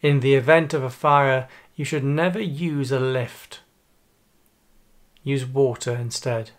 In the event of a fire, you should never use a lift. Use water instead.